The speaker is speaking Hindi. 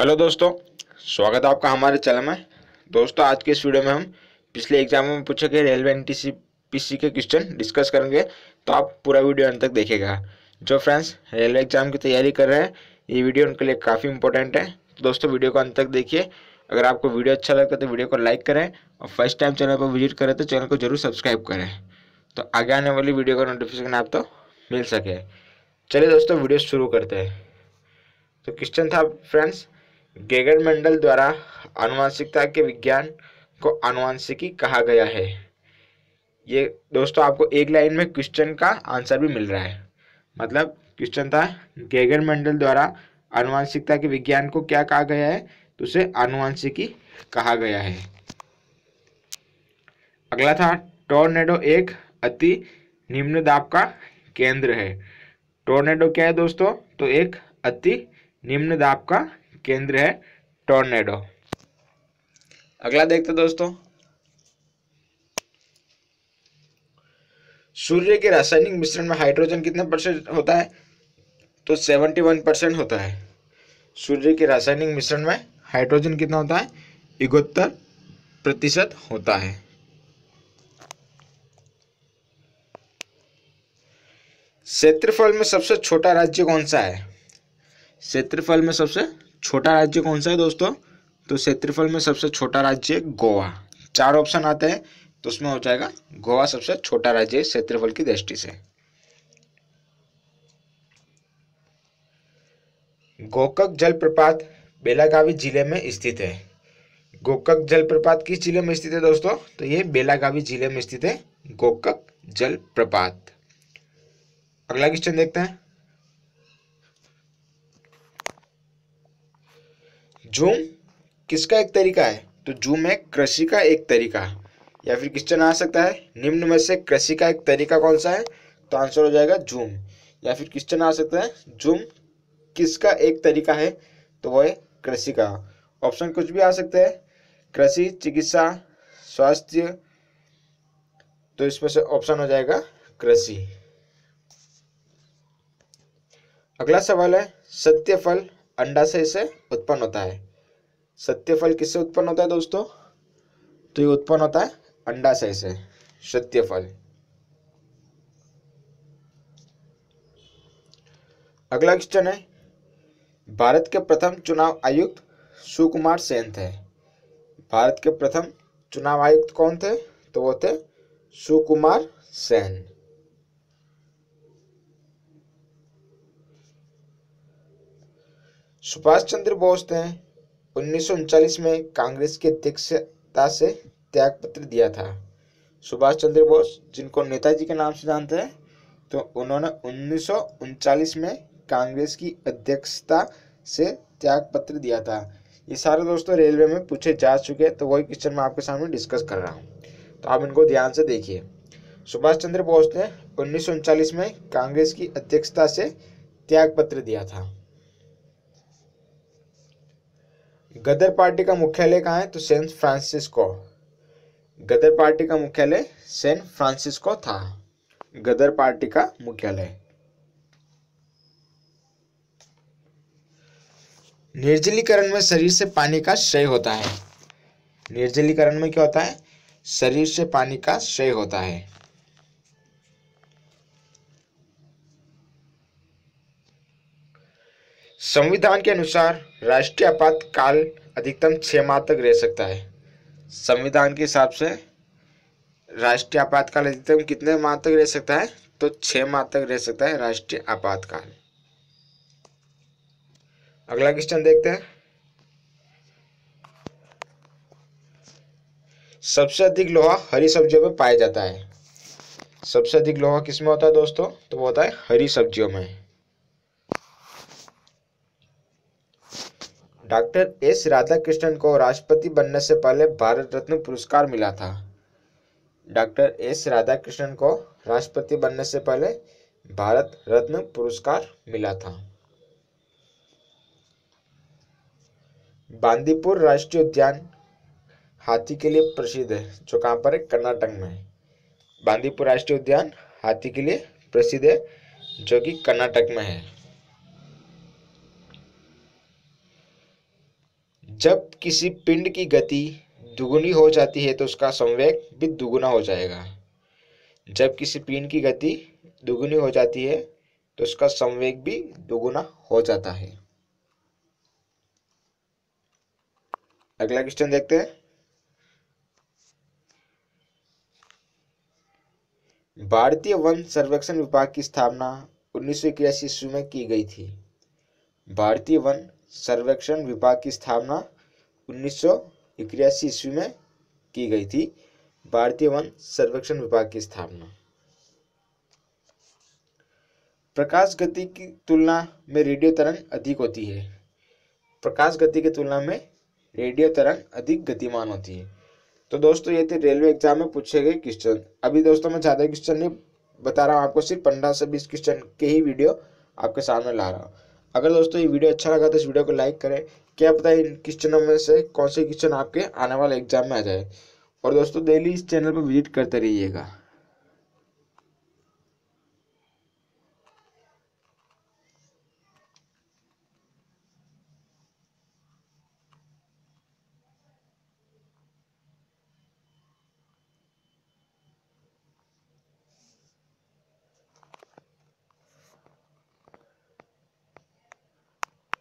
हेलो दोस्तों स्वागत है आपका हमारे चैनल में दोस्तों आज के इस वीडियो में हम पिछले एग्जाम में पूछे गए रेलवे एन टी के क्वेश्चन डिस्कस करेंगे तो आप पूरा वीडियो अंत तक देखेगा जो फ्रेंड्स रेलवे एग्जाम की तैयारी कर रहे हैं ये वीडियो उनके लिए काफ़ी इंपॉर्टेंट है तो दोस्तों वीडियो को अंत तक देखिए अगर आपको वीडियो अच्छा लगता है तो वीडियो को लाइक करें और फर्स्ट टाइम चैनल पर विजिट करें तो चैनल को जरूर सब्सक्राइब करें तो आगे आने वाली वीडियो का नोटिफिकेशन आप तो मिल सके चलिए दोस्तों वीडियो शुरू करते हैं तो क्वेश्चन था फ्रेंड्स गेगर मंडल द्वारा अनुवांशिकता के विज्ञान को अनुवांशिकी कहा गया है ये दोस्तों आपको एक लाइन में क्वेश्चन का आंसर भी मिल रहा है मतलब क्वेश्चन था गेगर मंडल द्वारा अनुवांशिकता के विज्ञान को क्या कहा गया है तो उसे अनुवांशिकी कहा गया है अगला था टोर्नेडो एक अति निम्न दाब का केंद्र है टोर्नेडो क्या है दोस्तों तो एक अति निम्न दाब का केंद्र है टोर्नेडो अगला देखते दोस्तों सूर्य के रासायनिक मिश्रण में हाइड्रोजन कितने परसेंट होता है तो सेवेंटी वन परसेंट होता है सूर्य के रासायनिक मिश्रण में हाइड्रोजन कितना होता है इकहत्तर प्रतिशत होता है क्षेत्रफल में सबसे छोटा राज्य कौन सा है क्षेत्रफल में सबसे छोटा राज्य कौन सा है दोस्तों तो क्षेत्रफल में सबसे छोटा राज्य है गोवा चार ऑप्शन आते हैं तो उसमें हो जाएगा गोवा सबसे छोटा राज्य है क्षेत्रफल की दृष्टि से गोकक जलप्रपात बेलागावी जिले में स्थित है गोकक जलप्रपात किस जिले में स्थित है दोस्तों तो ये बेलागावी जिले में स्थित है गोकक जलप्रपात अगला क्वेश्चन देखते हैं जूम किसका एक तरीका है तो जूम है कृषि का एक तरीका या फिर क्वेश्चन आ सकता है निम्न में से कृषि का एक तरीका कौन सा है तो आंसर हो जाएगा जूम या फिर क्वेश्चन आ सकता है जूम किसका एक तरीका है तो वह है कृषि का ऑप्शन कुछ भी आ सकता है कृषि चिकित्सा स्वास्थ्य तो इसमें से ऑप्शन हो जाएगा कृषि अगला सवाल है सत्य फल अंडाशय से उत्पन्न होता है सत्यफल किससे उत्पन्न होता है दोस्तों तो ये उत्पन्न होता है अंडाशय से सत्यफल अगला क्वेश्चन है भारत के प्रथम चुनाव आयुक्त सुकुमार सेन थे भारत के प्रथम चुनाव आयुक्त कौन थे तो वो थे सुकुमार सेन सुभाष चंद्र बोस थे उन्नीस में कांग्रेस की अध्यक्षता से त्याग पत्र दिया था सुभाष चंद्र बोस जिनको नेताजी के नाम से जानते हैं तो उन्होंने उन्नीस में कांग्रेस की अध्यक्षता से त्याग पत्र दिया था ये सारे दोस्तों रेलवे में पूछे जा चुके हैं तो वही क्वेश्चन मैं आपके सामने डिस्कस कर रहा हूँ तो आप इनको ध्यान से देखिए सुभाष चंद्र बोस ने उन्नीस में कांग्रेस की अध्यक्षता से त्याग पत्र दिया था गदर पार्टी का मुख्यालय कहाँ है तो सैन फ्रांसिस्को गदर पार्टी का मुख्यालय सैन फ्रांसिस्को था गदर पार्टी का मुख्यालय निर्जलीकरण में शरीर से पानी का क्षय होता है निर्जलीकरण में क्या होता है शरीर से पानी का क्षय होता है संविधान के अनुसार राष्ट्रीय आपातकाल अधिकतम छः माह तक रह सकता है संविधान के हिसाब से राष्ट्रीय आपातकाल अधिकतम कितने माह तक रह सकता है तो छः माह तक रह सकता है राष्ट्रीय आपातकाल अगला क्वेश्चन देखते हैं सबसे अधिक लोहा हरी सब्जियों में पाया जाता है सबसे अधिक लोहा किसमें होता है दोस्तों तो वो होता है हरी सब्जियों में डॉक्टर एस राधाकृष्णन को राष्ट्रपति बनने से पहले भारत रत्न पुरस्कार मिला था डॉक्टर एस राधाकृष्णन को राष्ट्रपति बनने से पहले भारत रत्न पुरस्कार मिला था बांदीपुर राष्ट्रीय उद्यान हाथी के लिए प्रसिद्ध है जो कहा पर है कर्नाटक में है बांदीपुर राष्ट्रीय उद्यान हाथी के लिए प्रसिद्ध है जो कि कर्नाटक में है जब किसी पिंड की गति दुगुनी हो जाती है तो उसका संवेग भी दुगुना हो जाएगा जब किसी पिंड की गति दुगुनी हो जाती है तो उसका संवेग भी दुगुना हो जाता है अगला क्वेश्चन देखते हैं भारतीय वन सर्वेक्षण विभाग की स्थापना उन्नीस सौ ईस्वी में की गई थी भारतीय वन सर्वेक्षण विभाग की स्थापना उन्नीस ईस्वी में की गई थी भारतीय वन सर्वेक्षण विभाग की स्थापना प्रकाश गति की तुलना में रेडियो तरंग अधिक होती है प्रकाश गति की तुलना में रेडियो तरंग अधिक गतिमान होती है तो दोस्तों ये थे रेलवे एग्जाम में पूछे गए क्वेश्चन अभी दोस्तों मैं ज़्यादा क्वेश्चन नहीं बता रहा हूँ आपको सिर्फ पंद्रह से बीस क्वेश्चन के ही वीडियो आपके सामने ला रहा हूँ अगर दोस्तों ये वीडियो अच्छा लगा तो इस वीडियो को लाइक करें क्या पता इन क्वेश्चनों में से कौन से क्वेश्चन आपके आने वाले एग्जाम में आ जाए और दोस्तों डेली इस चैनल पर विजिट करते रहिएगा